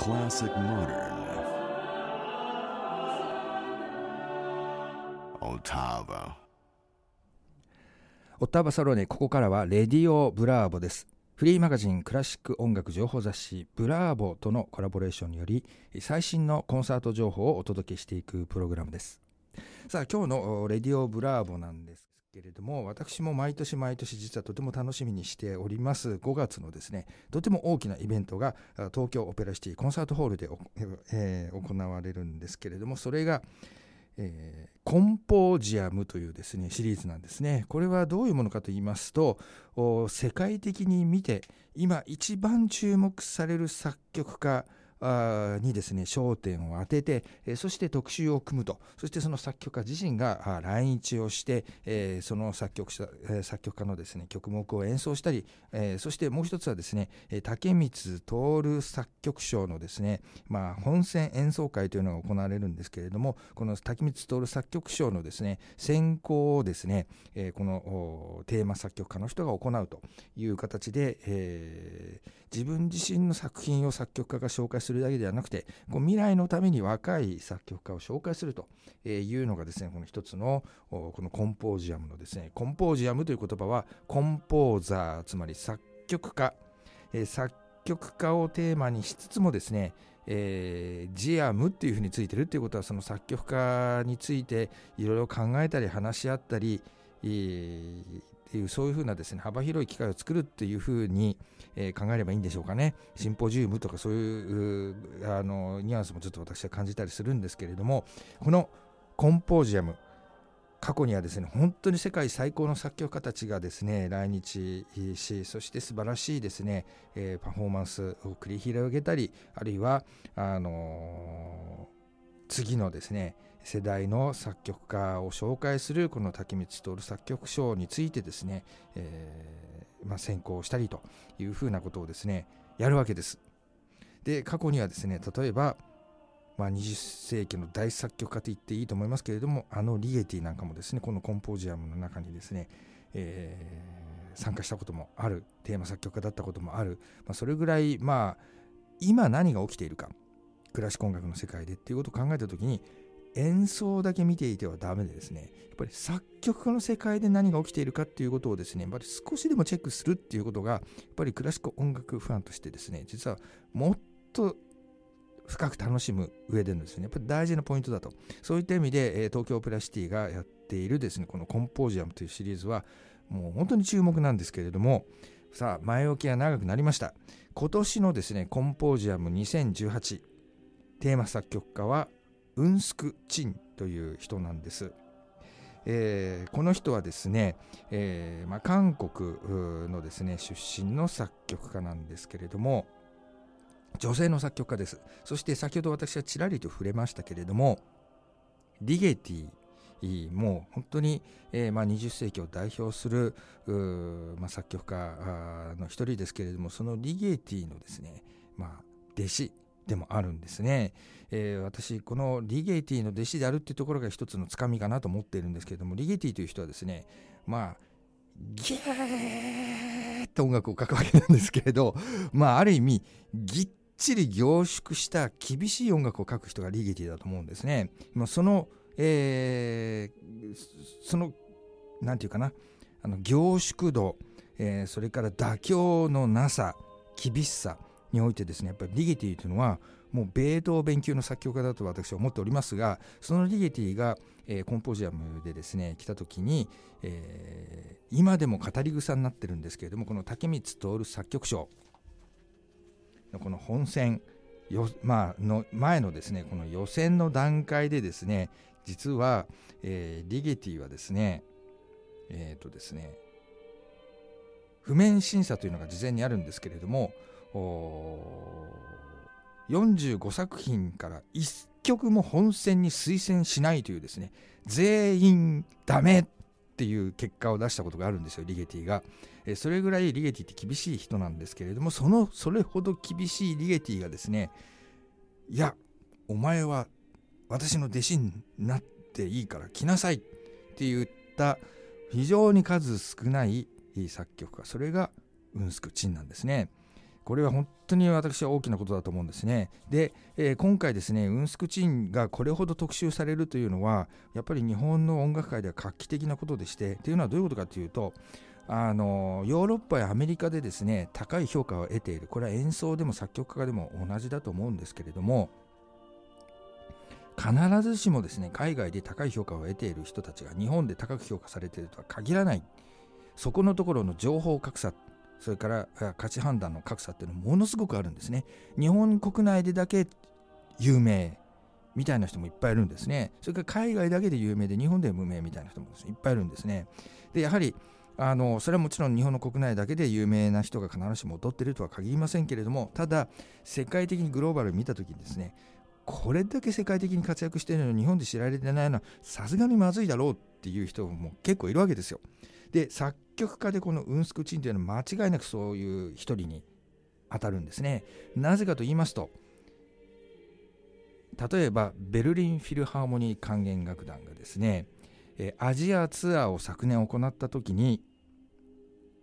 Classic Modern o t t a w a オッターバサローネここからはレディオブラーボですフリーマガジンクラシック音楽情報雑誌ブラーボとのコラボレーションにより最新のコンサート情報をお届けしていくプログラムですさあ今日のレディオブラーボなんですけれども私も毎年毎年実はとても楽しみにしております5月のですねとても大きなイベントが東京オペラシティコンサートホールで、えー、行われるんですけれどもそれが、えー、コンポージアムというですねシリーズなんですねこれはどういうものかと言いますと世界的に見て今一番注目される作曲家にですね焦点を当てて、そして特集を組むとそしてその作曲家自身が来日をして、その作曲者作曲家のですね曲目を演奏したり、そしてもう一つはですね竹光徹作曲賞のですね、まあ、本選演奏会というのが行われるんですけれどもこの竹光徹作曲賞のですね選考をですね、このテーマ作曲家の人が行うという形で、自分自身の作品を作曲家が紹介するするだけではなくてこう未来のために若い作曲家を紹介するというのがですねこの一つのこのコンポージアムのですねコンポージアムという言葉はコンポーザーつまり作曲家、え作曲家をテーマにしつつもですねえー、ジアムっていうふうについてるっていうことはその作曲家についていろいろ考えたり話し合ったり、えー、ていう、そういうふうなですね、幅広い機会を作るっていうふうに、え考えればいいんでしょうかね。シンポジウムとかそういう、あの、ニュアンスもちょっと私は感じたりするんですけれども、このコンポジアム、過去にはですね本当に世界最高の作曲家たちがですね来日しそして素晴らしいですね、えー、パフォーマンスを繰り広げたりあるいはあのー、次のですね世代の作曲家を紹介するこの滝光徹作曲賞についてですね、えー、まあ、選考したりというふうなことをですねやるわけです。で過去にはですね例えば、まあ、20世紀の大作曲家と言っていいと思いますけれどもあのリエティなんかもですねこのコンポジアムの中にですね、えー、参加したこともあるテーマ作曲家だったこともある、まあ、それぐらいまあ今何が起きているかクラシック音楽の世界でっていうことを考えた時に演奏だけ見ていてはダメでですね、やっぱり作曲家の世界で何が起きているかっていうことをですね、やっぱり少しでもチェックするっていうことが、やっぱりクラシック音楽ファンとしてですね、実はもっと深く楽しむ上でのですね、やっぱり大事なポイントだと。そういった意味で、え東京オペラシティがやっているですね、このコンポージアムというシリーズは、もう本当に注目なんですけれども、さあ、前置きが長くなりました。今年のですね、コンポージアム2018、テーマ作曲家はウンスク・チンという人なんです。えー、この人はですね、えーまあ、韓国のですね出身の作曲家なんですけれども女性の作曲家ですそして先ほど私はちらりと触れましたけれどもリゲティもう本当に、えーまあ、20世紀を代表する、まあ、作曲家の一人ですけれどもそのリゲティのですね、まあ、弟子でもあるんですね、えー、私このリゲイティの弟子であるっていうところが一つのつかみかなと思っているんですけれどもリゲイティという人はですねまあギャーって音楽を書くわけなんですけれどまあある意味ぎっちり凝縮した厳しい音楽を書く人がリゲティだと思うんですね。その、えー、その、何て言うかな、あの凝縮度、えー、それから妥協のなさ、厳しさ、においてですねやっぱりリゲティというのはもう米道勉強の作曲家だと私は思っておりますがそのリゲティが、えー、コンポジアムでですね来た時に、えー、今でも語り草になってるんですけれどもこの竹光徹作曲賞のこの本選よ、まあ、の前のですねこの予選の段階でですね実は、えー、リゲティはですねえっ、ー、とですね譜面審査というのが事前にあるんですけれども45作品から1曲も本選に推薦しないというですね全員ダメっていう結果を出したことがあるんですよリゲティが、えー、それぐらいリゲティって厳しい人なんですけれどもそのそれほど厳しいリゲティがですねいやお前は私の弟子になっていいから来なさいって言った非常に数少ない作曲家それがウンスク・チンなんですね。これは本当に私は大きなことだと思うんですね。で、えー、今回ですね、ウンスクチンがこれほど特集されるというのは、やっぱり日本の音楽界では画期的なことでして、というのはどういうことかというと、あのヨーロッパやアメリカでですね高い評価を得ているこれは演奏でも作曲家でも同じだと思うんですけれども必ずしもですね海外で高い評価を得ている人たちが日本で高く評価されているとは限らないそこのところの情報格差それから価値判断の格差っていうのものすごくあるんですね。日本国内でだけ有名みたいな人もいっぱいいるんですね。それから海外だけで有名で日本では無名みたいな人もいっぱいいるんですね。でやはりあのそれはもちろん日本の国内だけで有名な人が必ずしも劣っているとは限りませんけれどもただ世界的にグローバル見た時にですねこれだけ世界的に活躍しているのに日本で知られてないのはさすがにまずいだろうっていう人も結構いるわけですよ。で作曲家でこのウンスク・チンというのは間違いなくそういう一人に当たるんですねなぜかと言いますと例えばベルリン・フィルハーモニー管弦楽団がですねアジアツアーを昨年行った時に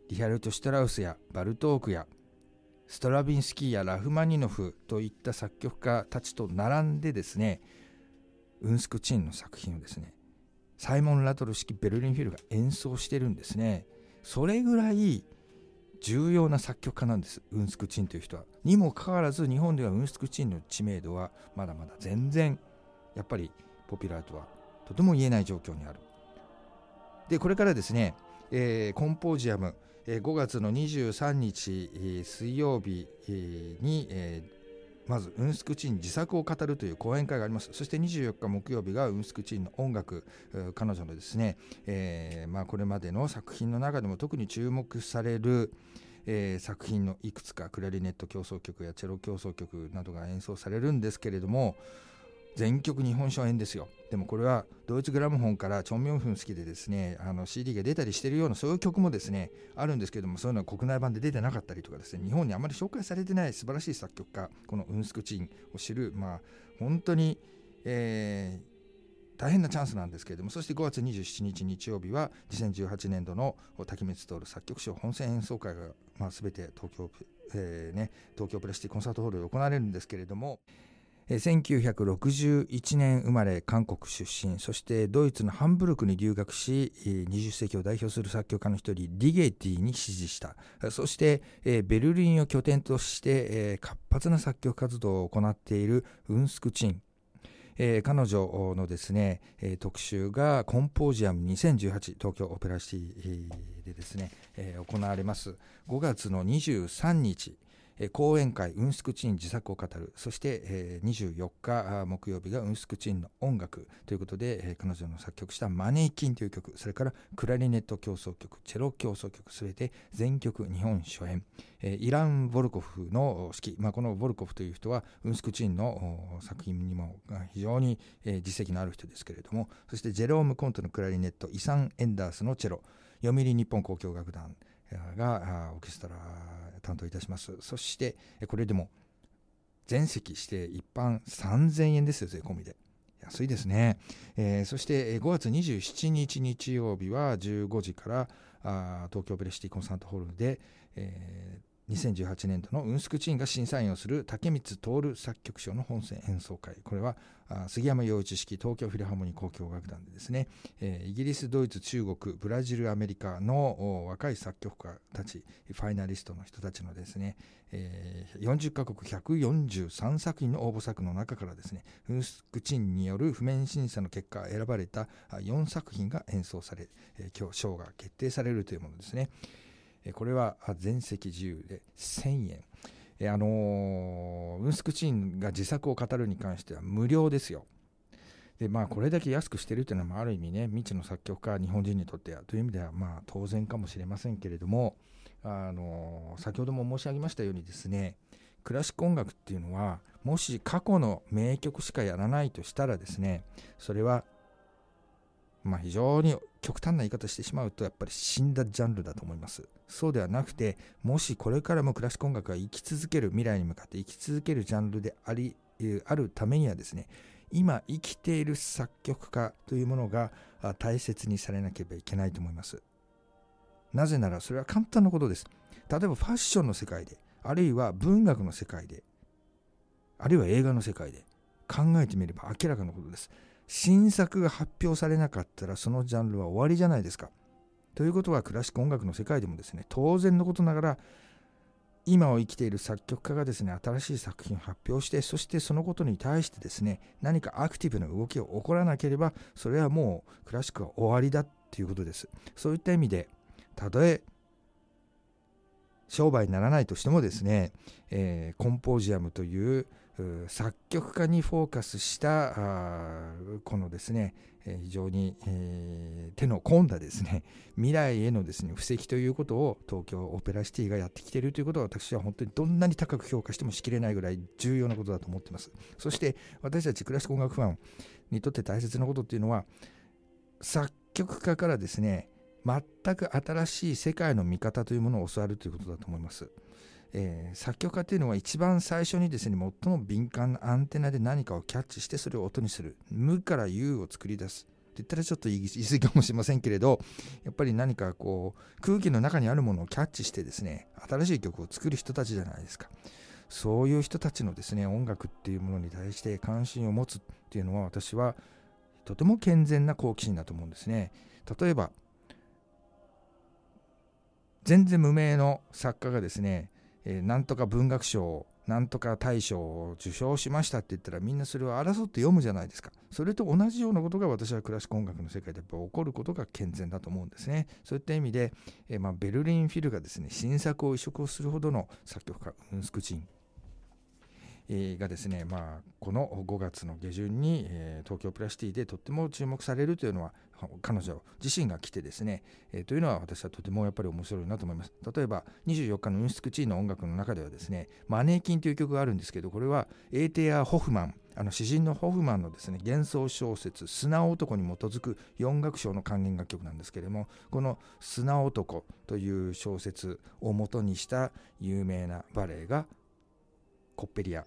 リハルト・シュトラウスやバルトークやストラビンスキーやラフマニノフといった作曲家たちと並んでですねウンスク・チンの作品をですねサイモン・ラトル式ベルリンフィルが演奏してるんですねそれぐらい重要な作曲家なんですウンスク・チンという人はにもかかわらず日本ではウンスク・チンの知名度はまだまだ全然やっぱりポピュラーとはとても言えない状況にあるでこれからですね、えー、コンポージアム、えー、5月の23日、えー、水曜日に、えーまず、ウンスクチン自作を語るという講演会があります。そして24日木曜日が、ウンスクチンの音楽、彼女のですね、えー、まあ、これまでの作品の中でも特に注目される、えー、作品のいくつかクラリネット協奏曲やチェロ協奏曲などが演奏されるんですけれども全曲日本初演ですよでもこれはドイツグラムホンからチョン・ミョンフン好きでですねあの CD が出たりしてるようなそういう曲もですねあるんですけどもそういうのは国内版で出てなかったりとかですね日本にあまり紹介されてない素晴らしい作曲家このウンスクチンを知るまあ本当に、えー、大変なチャンスなんですけれどもそして5月27日日曜日は2018年度の滝光徹作曲賞本選演奏会が、まあ、全て東京,、えーね、東京プレスティコンサートホールで行われるんですけれども1961年生まれ韓国出身そしてドイツのハンブルクに留学し20世紀を代表する作曲家の一人リゲティに支持したそしてベルリンを拠点として活発な作曲活動を行っているウンスクチン彼女のですね、特集がコンポージアム2018東京オペラシティでですね、行われます5月の23日、講演会「ウンスクチン自作を語る」そして、24日木曜日が「ウンスクチンの音楽」ということで、彼女の作曲した「マネーキン」という曲それからクラリネット協奏曲チェロ協奏曲全て全曲日本初演、イラン・ボルコフの指揮、まあ、このボルコフという人はウンスクチンの作品にも非常に、実績のある人ですけれどもそしてジェローム・コントのクラリネットイサン・エンダースのチェロ読売日本交響楽団がオーケストラ担当いたしますそしてこれでも全席して一般3000円ですよ税込みで安いですね、えー、そして5月27日日曜日は15時から東京ブレシティコンサートホールで、え2018年度のうんすくチンが審査員をする竹光徹作曲賞の本選演奏会これは杉山陽一式東京フィルハーモニー交響楽団でですね、イギリスドイツ中国ブラジルアメリカの若い作曲家たちファイナリストの人たちのですね、40カ国143作品の応募作の中からですねうんすくチンによる譜面審査の結果選ばれた4作品が演奏され、今日賞が決定されるというものですね。これは全席自由で1000円。えあのウンスクチンが自作を語るに関しては無料ですよ。でまあ、これだけ安くしてるというのもある意味ね未知の作曲家日本人にとってはという意味ではまあ当然かもしれませんけれども、あの先ほども申し上げましたようにですねクラシック音楽っていうのはもし過去の名曲しかやらないとしたらですねそれはまあ、非常に極端な言い方してしまうとやっぱり死んだジャンルだと思います。そうではなくてもしこれからもクラシック音楽が生き続ける未来に向かって生き続けるジャンルでありあるためにはですね今生きている作曲家というものが大切にされなければいけないと思いますなぜならそれは簡単なことです例えばファッションの世界であるいは文学の世界であるいは映画の世界で考えてみれば明らかなことです新作が発表されなかったらそのジャンルは終わりじゃないですかということはクラシック音楽の世界でもですね当然のことながら今を生きている作曲家がですね新しい作品を発表してそしてそのことに対してですね何かアクティブな動きを起こらなければそれはもうクラシックは終わりだっていうことですそういった意味でたとえ商売にならないとしてもですね、えー、コンポジアムという作曲家にフォーカスしたこのですね、え非常に、え手の込んだですね 未来へのですね布石ということを東京オペラシティがやってきているということは私は本当にどんなに高く評価してもしきれないぐらい重要なことだと思ってますそして私たちクラシック音楽ファンにとって大切なことっていうのは作曲家からですね全く新しい世界の見方というものを教わるということだと思います。えー、作曲家っていうのは一番最初にですね最も敏感なアンテナで何かをキャッチしてそれを音にする無から有を作り出すって言ったらちょっと言い過ぎかもしれませんけれど やっぱり何かこう空気の中にあるものをキャッチしてですね新しい曲を作る人たちじゃないですかそういう人たちのですね音楽っていうものに対して関心を持つっていうのは私はとても健全な好奇心だと思うんですね例えば全然無名の作家がですねえー、なんとか文学賞なんとか大賞を受賞しましたって言ったらみんなそれを争って読むじゃないですかそれと同じようなことが私はクラシック音楽の世界でやっぱ起こることが健全だと思うんですねそういった意味で、えー、まあ、ベルリンフィルがですね新作を移植をするほどの作曲家ウンスクチンがですね、まあ、この5月の下旬に、え東京プラシティでとっても注目されるというのは彼女自身が来てですね、えというのは私はとてもやっぱり面白いなと思います。例えば24日のウンスクチーの音楽の中ではですね「マネーキン」という曲があるんですけどこれはエーテア・ホフマンあの詩人のホフマンのですね幻想小説「砂男」に基づく4楽章の関連楽曲なんですけれどもこの「砂男」という小説をもとにした有名なバレエがコッペリア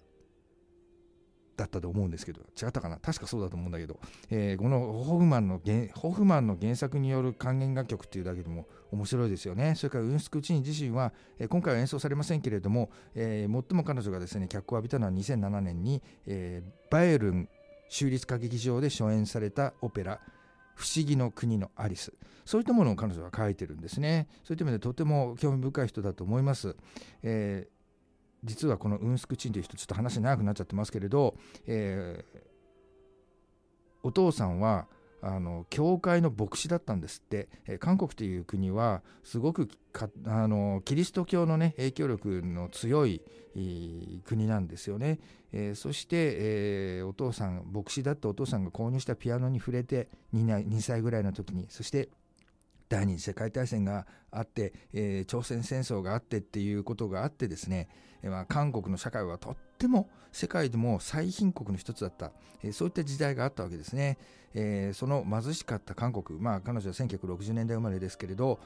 だったと思うんですけど違ったかな確かそうだと思うんだけど、えー、このホフマンのホフマンの原作による還元楽曲っていうだけでも面白いですよねそれからウンスクチン自身は、えー、今回は演奏されませんけれども、えー、最も彼女がですね脚光を浴びたのは2007年に、えー、バイエルン州立歌劇場で初演されたオペラ不思議の国のアリスそういったものを彼女は書いてるんですねそういった意味でとても興味深い人だと思います、え実はこのウンスクチンという人ちょっと話長くなっちゃってますけれど、えー、お父さんはあの教会の牧師だったんですって、えー、韓国という国はすごくあのキリスト教の、ね、影響力の強い国なんですよね、えー、そして、えー、お父さん牧師だったお父さんが購入したピアノに触れて 2, 2歳ぐらいの時にそして第二次世界大戦があって、えー、朝鮮戦争があってっていうことがあってですね、えー、まあ、韓国の社会はとっても世界でも最貧国の一つだった、えー、そういった時代があったわけですね。えー、その貧しかった韓国、まあ、彼女は1960年代生まれですけれど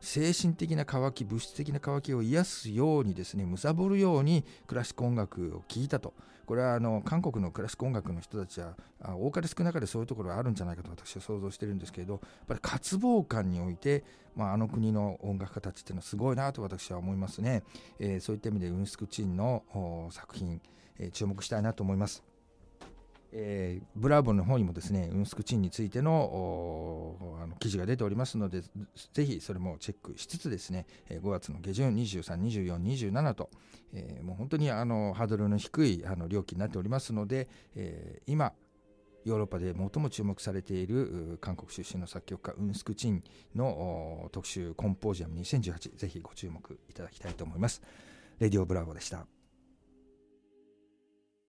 精神的な渇き物質的な渇きを癒すようにですね貪るようにクラシック音楽を聴いたとこれはあの韓国のクラシック音楽の人たちは多かれ少なかれそういうところがあるんじゃないかと私は想像してるんですけれどやっぱり渇望感において、まあ、あの国の音楽家たちっていうのはすごいなと私は思いますね、えー、そういった意味でウンスク・チンの作品、えー、注目したいなと思います。えー、ブラーボの方にもですねウンスクチンについてのあの記事が出ておりますのでぜひそれもチェックしつつですね5月の下旬23、24、27と、えー、もう本当にあのハードルの低いあの料金になっておりますので、えー、今ヨーロッパで最も注目されている韓国出身の作曲家ウンスク・チンの特集コンポージアム2018ぜひご注目いただきたいと思います。レディオブラボでした。